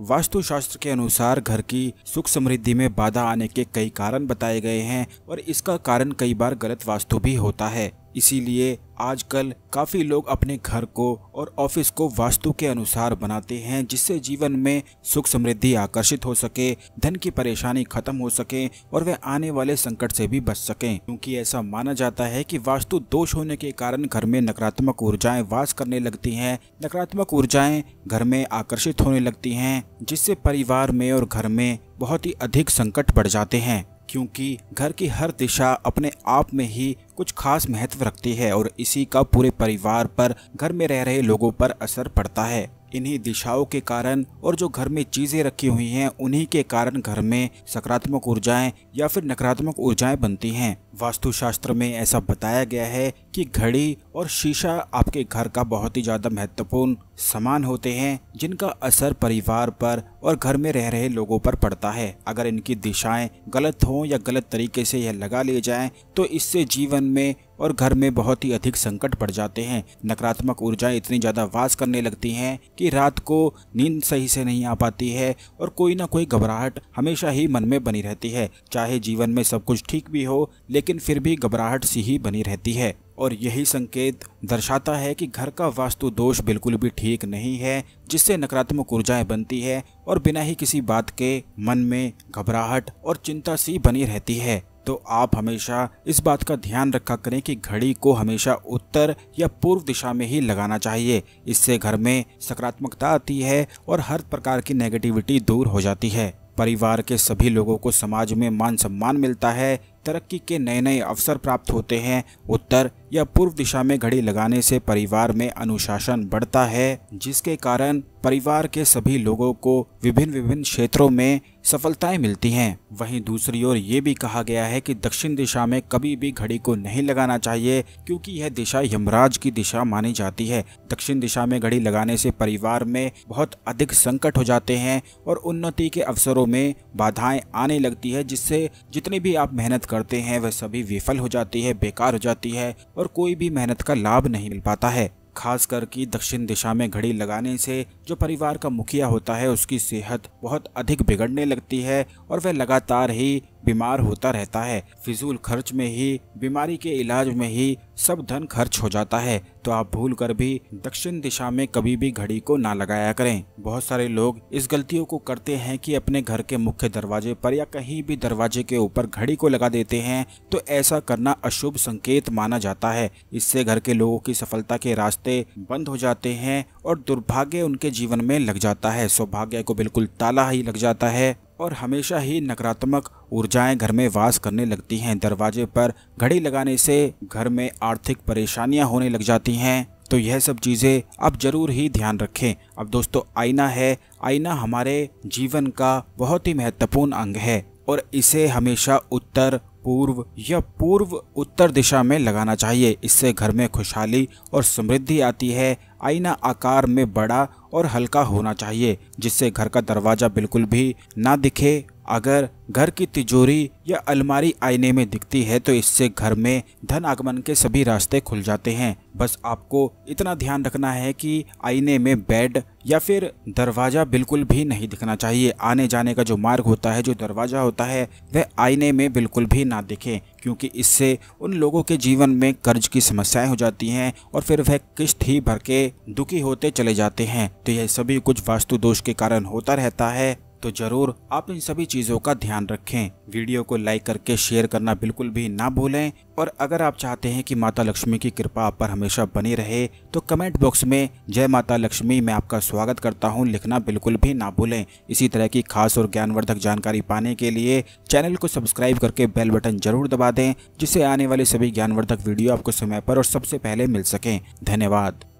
वास्तुशास्त्र के अनुसार घर की सुख समृद्धि में बाधा आने के कई कारण बताए गए हैं और इसका कारण कई बार गलत वास्तु भी होता है इसीलिए आजकल काफ़ी लोग अपने घर को और ऑफिस को वास्तु के अनुसार बनाते हैं जिससे जीवन में सुख समृद्धि आकर्षित हो सके धन की परेशानी खत्म हो सके और वे आने वाले संकट से भी बच सके क्योंकि ऐसा माना जाता है कि वास्तु दोष होने के कारण घर में नकारात्मक ऊर्जाएं वास करने लगती हैं नकारात्मक ऊर्जाएं घर में आकर्षित होने लगती है जिससे परिवार में और घर में बहुत ही अधिक संकट बढ़ जाते हैं क्योंकि घर की हर दिशा अपने आप में ही कुछ खास महत्व रखती है और इसी का पूरे परिवार पर घर में रह रहे लोगों पर असर पड़ता है इन्हीं दिशाओं के कारण और जो घर में चीज़ें रखी हुई हैं उन्हीं के कारण घर में सकारात्मक ऊर्जाएं या फिर नकारात्मक ऊर्जाएं बनती हैं वास्तुशास्त्र में ऐसा बताया गया है कि घड़ी और शीशा आपके घर का बहुत ही ज़्यादा महत्वपूर्ण समान होते हैं जिनका असर परिवार पर और घर में रह रहे लोगों पर पड़ता है अगर इनकी दिशाएं गलत हों या गलत तरीके से यह लगा लिए जाएं तो इससे जीवन में और घर में बहुत ही अधिक संकट पड़ जाते हैं नकारात्मक ऊर्जाएं इतनी ज़्यादा वास करने लगती हैं कि रात को नींद सही से नहीं आ पाती है और कोई ना कोई घबराहट हमेशा ही मन में बनी रहती है चाहे जीवन में सब कुछ ठीक भी हो लेकिन फिर भी घबराहट सी ही बनी रहती है और यही संकेत दर्शाता है कि घर का वास्तु दोष बिल्कुल भी ठीक नहीं है जिससे नकारात्मक ऊर्जाएं बनती है और बिना ही किसी बात के मन में घबराहट और चिंता सी बनी रहती है तो आप हमेशा इस बात का ध्यान रखा करें कि घड़ी को हमेशा उत्तर या पूर्व दिशा में ही लगाना चाहिए इससे घर में सकारात्मकता आती है और हर प्रकार की नेगेटिविटी दूर हो जाती है परिवार के सभी लोगों को समाज में मान सम्मान मिलता है तरक्की के नए नए अवसर प्राप्त होते हैं उत्तर या पूर्व दिशा में घड़ी लगाने से परिवार में अनुशासन बढ़ता है जिसके कारण परिवार के सभी लोगों को विभिन्न विभिन्न क्षेत्रों में सफलताएं मिलती हैं वहीं दूसरी ओर ये भी कहा गया है कि दक्षिण दिशा में कभी भी घड़ी को नहीं लगाना चाहिए क्योंकि यह दिशा यमराज की दिशा मानी जाती है दक्षिण दिशा में घड़ी लगाने से परिवार में बहुत अधिक संकट हो जाते हैं और उन्नति के अवसरों में बाधाएं आने लगती है जिससे जितनी भी आप मेहनत करते हैं वह सभी विफल हो जाती है बेकार हो जाती है और कोई भी मेहनत का लाभ नहीं मिल पाता है खास कर दक्षिण दिशा में घड़ी लगाने से जो परिवार का मुखिया होता है उसकी सेहत बहुत अधिक बिगड़ने लगती है और वह लगातार ही बीमार होता रहता है फिजूल खर्च में ही बीमारी के इलाज में ही सब धन खर्च हो जाता है तो आप भूल कर भी दक्षिण दिशा में कभी भी घड़ी को ना लगाया करें बहुत सारे लोग इस गलतियों को करते हैं कि अपने घर के मुख्य दरवाजे पर या कहीं भी दरवाजे के ऊपर घड़ी को लगा देते हैं तो ऐसा करना अशुभ संकेत माना जाता है इससे घर के लोगों की सफलता के रास्ते बंद हो जाते हैं और दुर्भाग्य उनके जीवन में लग जाता है सौभाग्य को बिल्कुल ताला ही लग जाता है और हमेशा ही नकारात्मक ऊर्जाएं घर में वास करने लगती हैं दरवाजे पर घड़ी लगाने से घर में आर्थिक परेशानियां होने लग जाती हैं तो यह सब चीज़ें अब ज़रूर ही ध्यान रखें अब दोस्तों आईना है आईना हमारे जीवन का बहुत ही महत्वपूर्ण अंग है और इसे हमेशा उत्तर पूर्व या पूर्व उत्तर दिशा में लगाना चाहिए इससे घर में खुशहाली और समृद्धि आती है आईना आकार में बड़ा और हल्का होना चाहिए जिससे घर का दरवाजा बिल्कुल भी ना दिखे अगर घर की तिजोरी या अलमारी आईने में दिखती है तो इससे घर में धन आगमन के सभी रास्ते खुल जाते हैं बस आपको इतना ध्यान रखना है कि आईने में बेड या फिर दरवाजा बिल्कुल भी नहीं दिखना चाहिए आने जाने का जो मार्ग होता है जो दरवाजा होता है वह आईने में बिल्कुल भी ना दिखे क्योंकि इससे उन लोगों के जीवन में कर्ज की समस्याएं हो जाती हैं और फिर वह किश्त ही भर के दुखी होते चले जाते हैं तो यह सभी कुछ वास्तु दोष के कारण होता रहता है तो जरूर आप इन सभी चीजों का ध्यान रखें वीडियो को लाइक करके शेयर करना बिल्कुल भी ना भूलें और अगर आप चाहते हैं कि माता लक्ष्मी की कृपा आप पर हमेशा बनी रहे तो कमेंट बॉक्स में जय माता लक्ष्मी मैं आपका स्वागत करता हूं लिखना बिल्कुल भी ना भूलें इसी तरह की खास और ज्ञानवर्धक जानकारी पाने के लिए चैनल को सब्सक्राइब करके बेल बटन जरूर दबा दें जिससे आने वाली सभी ज्ञानवर्धक वीडियो आपको समय पर और सबसे पहले मिल सकें धन्यवाद